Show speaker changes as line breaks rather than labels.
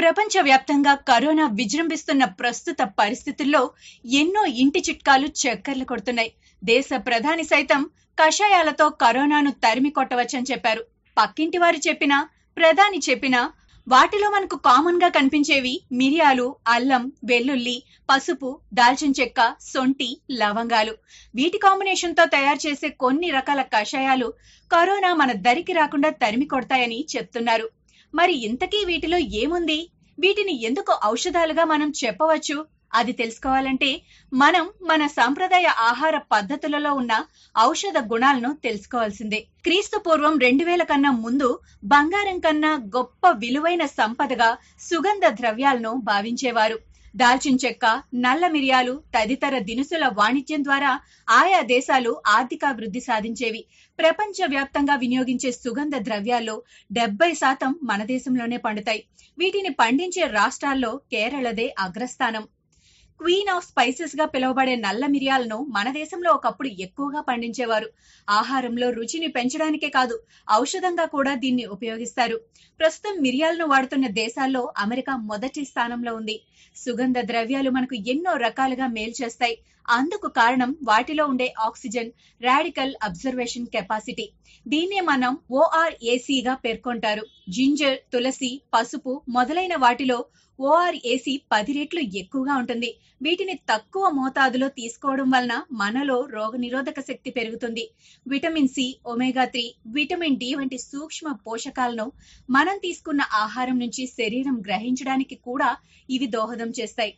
ప్రపంచవ్యాప్తంగా కరోనా విజృంభిస్తున్న ప్రస్తుత పరిస్థితుల్లో ఎన్నో ఇంటి చిట్కాలు చక్కర్లు కొడుతున్నాయి దేశ ప్రధాని సైతం కషాయాలతో కరోనాను తరిమి కొట్టవచ్చని చెప్పారు పక్కింటి వారు చెప్పినా ప్రధాని చెప్పినా వాటిలో మనకు కామన్ గా కనిపించేవి మిరియాలు అల్లం వెల్లుల్లి పసుపు దాల్చిన చెక్క సొంటి లవంగాలు వీటి కాంబినేషన్ తో తయారు చేసే కొన్ని రకాల కషాయాలు కరోనా మన దరికి రాకుండా తరిమి కొడతాయని చెప్తున్నారు మరి ఇంతకీ వీటిలో ఏముంది వీటిని ఎందుకు ఔషధాలుగా మనం చెప్పవచ్చు అది తెలుసుకోవాలంటే మనం మన సాంప్రదాయ ఆహార పద్ధతులలో ఉన్న ఔషధ గుణాలను తెలుసుకోవాల్సిందే క్రీస్తు పూర్వం రెండు వేల కన్నా ముందు బంగారం కన్నా గొప్ప విలువైన సంపదగా సుగంధ ద్రవ్యాలను భావించేవారు దాల్చిన చెక్క నల్ల మిరియాలు తదితర దినుసుల వాణిజ్యం ద్వారా ఆయా దేశాలు ఆర్థికాభివృద్ధి సాధించేవి ప్రపంచ వ్యాప్తంగా వినియోగించే సుగంధ ద్రవ్యాల్లో డెబ్బై శాతం మన దేశంలోనే పండుతాయి వీటిని పండించే రాష్ట్రాల్లో కేరళదే అగ్రస్థానం క్వీన్ ఆఫ్ స్పైసెస్ గా పిలువబడే నల్ల మిరియాలను మన దేశంలో ఒకప్పుడు ఎక్కువగా పండించేవారు ఆహారంలో రుచిని పెంచడానికే కాదు ఔషధంగా కూడా దీన్ని ఉపయోగిస్తారు ప్రస్తుతం మిరియాలను వాడుతున్న దేశాల్లో అమెరికా మొదటి స్థానంలో ఉంది సుగంధ ద్రవ్యాలు మనకు ఎన్నో రకాలుగా మేలు చేస్తాయి అందుకు కారణం వాటిలో ఉండే ఆక్సిజన్ రాడికల్ అబ్జర్వేషన్ కెపాసిటీ దీన్నే మనం ఓఆర్ఏసీగా పేర్కొంటారు జింజర్ తులసి పసుపు మొదలైన వాటిలో ఏసీ పది రెట్లు ఎక్కువగా ఉంటుంది వీటిని తక్కువ మోతాదులో తీసుకోవడం వలన మనలో రోగనిరోధక శక్తి పెరుగుతుంది vitamin C omega three vitamin D వంటి సూక్ష్మ పోషకాలను మనం తీసుకున్న ఆహారం నుంచి శరీరం గ్రహించడానికి కూడా ఇవి దోహదం చేస్తాయి